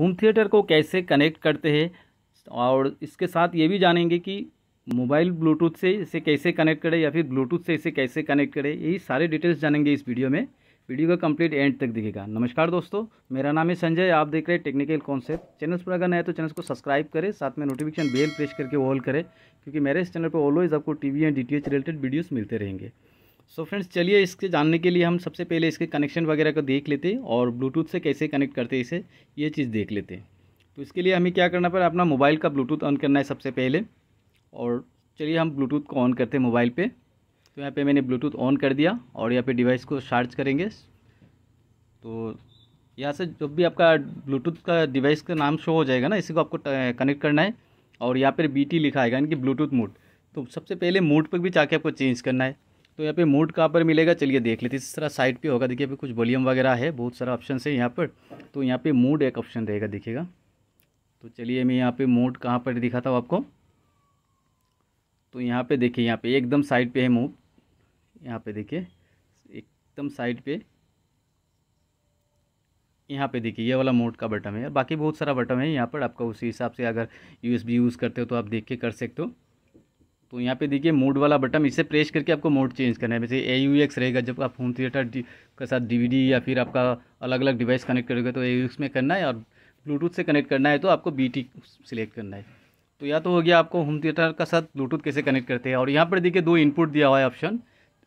home theatre को कैसे connect करते हैं और इसके साथ ये भी जानेंगे कि मोबाइल ब्लूटूथ से इसे कैसे कनेक्ट करें या फिर ब्लूटूथ से इसे कैसे कनेक्ट करें यही सारे डिटेल्स जानेंगे इस वीडियो में वीडियो का कंप्लीट एंड तक दिखेगा नमस्कार दोस्तों मेरा नाम है संजय आप देख रहे हैं टेक्निकल कॉन्सेप्ट चैनल पर अगर नया तो चैनल को सब्सक्राइब करें साथ में नोटिफिकेशन बेल प्रेस करके ऑल करें क्योंकि मेरे इस चैनल पर ऑलवेज आपको TV and DTH related videos मिलते रहेंगे सो फ्रेंड्स चलिए इसके जानने के लिए हम सबसे पहले इसके कनेक्शन वगैरह को देख लेते और ब्लूटूथ से कैसे कनेक्ट करते इसे ये चीज़ देख लेते तो इसके लिए हमें क्या करना पड़ा अपना मोबाइल का ब्लूटूथ ऑन करना है सबसे पहले और चलिए हम ब्लूटूथ को ऑन करते हैं मोबाइल पर तो यहाँ पर मैंने ब्लूटूथ ऑन कर दिया और यहाँ पर डिवाइस को चार्ज करेंगे तो यहाँ से जब भी आपका ब्लूटूथ का डिवाइस का नाम शो हो जाएगा ना इसी को आपको कनेक्ट करना है और यहाँ पर बी लिखा आएगा यानी कि ब्लूटूथ मोड तो सबसे पहले मोड पर भी जाके आपको चेंज करना है तो यहाँ पे मूड कहाँ पर मिलेगा चलिए देख लेते इस तरह साइड पे होगा देखिए कुछ वॉल्यूम वगैरह है बहुत सारा ऑप्शन है यहाँ पर तो यहाँ पे मूड एक ऑप्शन रहेगा देखिएगा तो चलिए मैं यहाँ पे मूड कहाँ पर दिखाता हूँ आपको तो यहाँ पे देखिए यहाँ पे एकदम साइड पे है मूड यहाँ पे देखिए एकदम साइड पे यहाँ पे देखिए ये वाला मोड का बटन है बाकी बहुत सारा बटन है यहाँ पर आपका उसी हिसाब से अगर यूएसबी यूज़ करते हो तो आप देख के कर सकते हो तो यहाँ पे देखिए मोड वाला बटन इसे प्रेस करके आपको मोड चेंज करना है वैसे ए यू एक्स रहेगा जब आप होम थिएटर के साथ डीवीडी या फिर आपका अलग अलग डिवाइस कनेक्ट करोगे तो ए यू एक्स में करना है और ब्लूटूथ से कनेक्ट करना है तो आपको बी टी सिलेक्ट करना है तो या तो हो गया आपको होम थिएटर का साथ ब्लूटूथ कैसे कनेक्ट करते हैं और यहाँ पर देखिए दो इनपुट दिया हुआ है ऑप्शन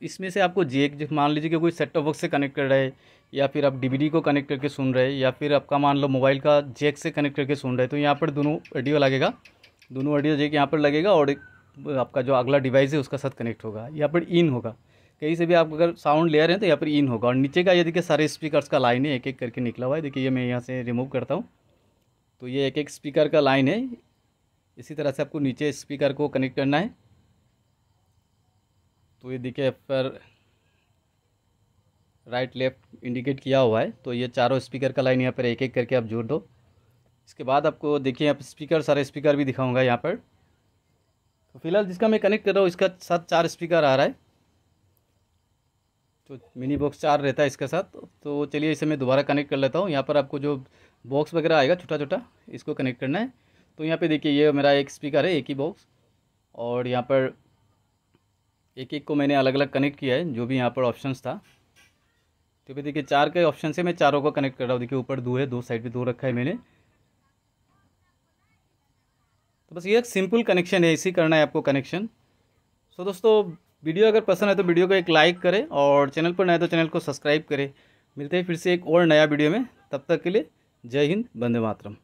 इसमें से आपको जे मान लीजिए कि कोई सेट टॉप बॉक्स से कनेक्ट कर रहा है या फिर आप डीवीडी को कनेक्ट करके सुन रहे हैं या फिर आपका मान लो मोबाइल का जेक से कनेक्ट करके सुन रहे हैं तो यहाँ पर दोनों ऑडियो लगेगा दोनों ऑडियो जेक यहाँ पर लगेगा और आपका जो अगला डिवाइस है उसका साथ कनेक्ट होगा यहाँ पर इन होगा कहीं से भी आप अगर साउंड ले रहे हैं तो यहाँ पर इन होगा और नीचे का ये देखिए सारे स्पीकर्स का लाइन है एक एक करके निकला हुआ है देखिए ये मैं यहाँ से रिमूव करता हूँ तो ये एक एक स्पीकर का लाइन है इसी तरह से आपको नीचे स्पीकर को कनेक्ट करना है तो ये देखिए पर राइट लेफ़्ट इंडिकेट किया हुआ है तो ये चारों स्पीकर का लाइन यहाँ पर एक एक करके आप जोड़ दो इसके बाद आपको देखिए आप स्पीकर सारे स्पीकर भी दिखाऊंगा यहाँ पर तो फिलहाल जिसका मैं कनेक्ट कर रहा हूँ इसका साथ चार स्पीकर आ रहा है तो मिनी बॉक्स चार रहता है इसके साथ तो चलिए इसे मैं दोबारा कनेक्ट कर लेता हूँ यहाँ पर आपको जो बॉक्स वगैरह आएगा छोटा छोटा इसको कनेक्ट करना है तो यहाँ पे देखिए ये मेरा एक स्पीकर है एक ही बॉक्स और यहाँ पर एक एक को मैंने अलग अलग कनेक्ट किया है जो भी यहाँ पर ऑप्शंस था तो फिर देखिए चार के ऑप्शन से मैं चारों को कनेक्ट कर रहा हूँ देखिए ऊपर दो है दो साइड पे दो रखा है मैंने तो बस ये एक सिंपल कनेक्शन है इसी करना है आपको कनेक्शन सो so, दोस्तों वीडियो अगर पसंद है तो वीडियो को एक लाइक करें और चैनल पर नए तो चैनल को सब्सक्राइब करें मिलते हैं फिर से एक और नया वीडियो में तब तक के लिए जय हिंद बंदे मातरम